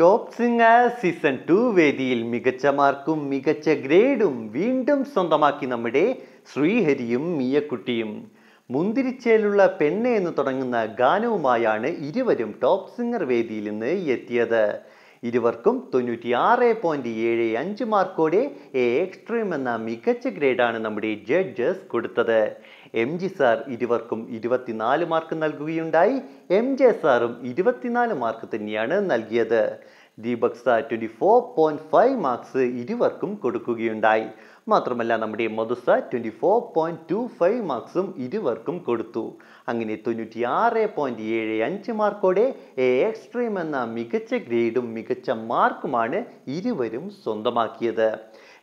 top singer season two വേദിയിൽ മികച്ച മാർക്കും മികച്ച ഗ്രേഡും വീണ്ടും സ്വന്തമാക്കി നമ്മുടെ ശ്രീഹരിയും മിയക്കുട്ടിയും മുന്തിരിച്ചേലുള്ള പെണ്ണ് എന്ന് തുടങ്ങുന്ന ഗാനവുമായാണ് ഇരുവരും ടോപ് സിംഗർ വേദിയിൽ നിന്ന് എത്തിയത് ഇരുവർക്കും തൊണ്ണൂറ്റിയാറ് പോയിന്റ് ഏഴ് അഞ്ച് മാർക്കോടെ എ എക്സ്ട്രീം എന്ന മികച്ച ഗ്രേഡാണ് നമ്മുടെ ജഡ്ജസ് കൊടുത്തത് എം ജി സാർ ഇരുവർക്കും ഇരുപത്തിനാല് മാർക്ക് നൽകുകയുണ്ടായി എം ജെ സാറും ഇരുപത്തിനാല് മാർക്ക് തന്നെയാണ് നൽകിയത് Deepak sir twenty four point five marks ഇരുവർക്കും കൊടുക്കുകയുണ്ടായി മാത്രമല്ല നമ്മുടെ മധുസ twenty four point two five മാർക്സും ഇരുവർക്കും കൊടുത്തു അങ്ങനെ ആറ് പോയിൻറ്റ് ഏഴ് അഞ്ച് മാർക്കോടെ എ എക്സ്ട്രീം എന്ന മികച്ച ഗ്രേഡും മികച്ച മാർക്കുമാണ് ഇരുവരും സ്വന്തമാക്കിയത്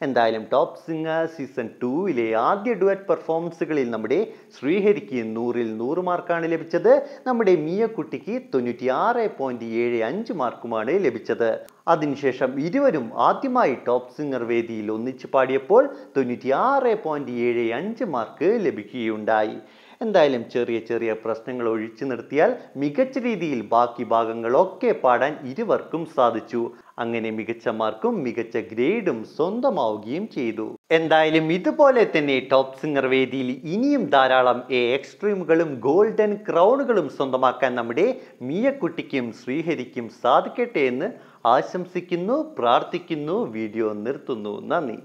എന്തായാലും ടോപ്പ് സിംഗർ സീസൺ ടൂവിലെ ആദ്യ ഡുവറ്റ് പെർഫോമൻസുകളിൽ നമ്മുടെ ശ്രീഹരിക്ക് നൂറിൽ നൂറ് മാർക്കാണ് ലഭിച്ചത് നമ്മുടെ മിയക്കുട്ടിക്ക് ആറ് പോയിൻറ്റ് ഏഴ് അഞ്ച് മാർക്കുമാണ് ലഭിച്ചത് അതിനുശേഷം ഇരുവരും ആദ്യമായി ടോപ്പ് സിംഗർ വേദിയിൽ ഒന്നിച്ചു പാടിയപ്പോൾ ആറ് പോയിന്റ് ഏഴ് അഞ്ച് മാർക്ക് ലഭിക്കുകയുണ്ടായി എന്തായാലും ചെറിയ ചെറിയ പ്രശ്നങ്ങൾ ഒഴിച്ചു നിർത്തിയാൽ മികച്ച രീതിയിൽ ബാക്കി ഭാഗങ്ങളൊക്കെ പാടാൻ ഇരുവർക്കും സാധിച്ചു അങ്ങനെ മികച്ച മാർക്കും മികച്ച ഗ്രേഡും സ്വന്തമാവുകയും ചെയ്തു എന്തായാലും ഇതുപോലെ തന്നെ ടോപ്പ് സിംഗർ വേദിയിൽ ഇനിയും ധാരാളം എ എക്സ്ട്രീമുകളും ഗോൾഡൻ ക്രൗണുകളും സ്വന്തമാക്കാൻ നമ്മുടെ മിയക്കുട്ടിക്കും ശ്രീഹരിക്കും സാധിക്കട്ടെ എന്ന് ആശംസിക്കുന്നു പ്രാർത്ഥിക്കുന്നു വീഡിയോ നിർത്തുന്നു നന്ദി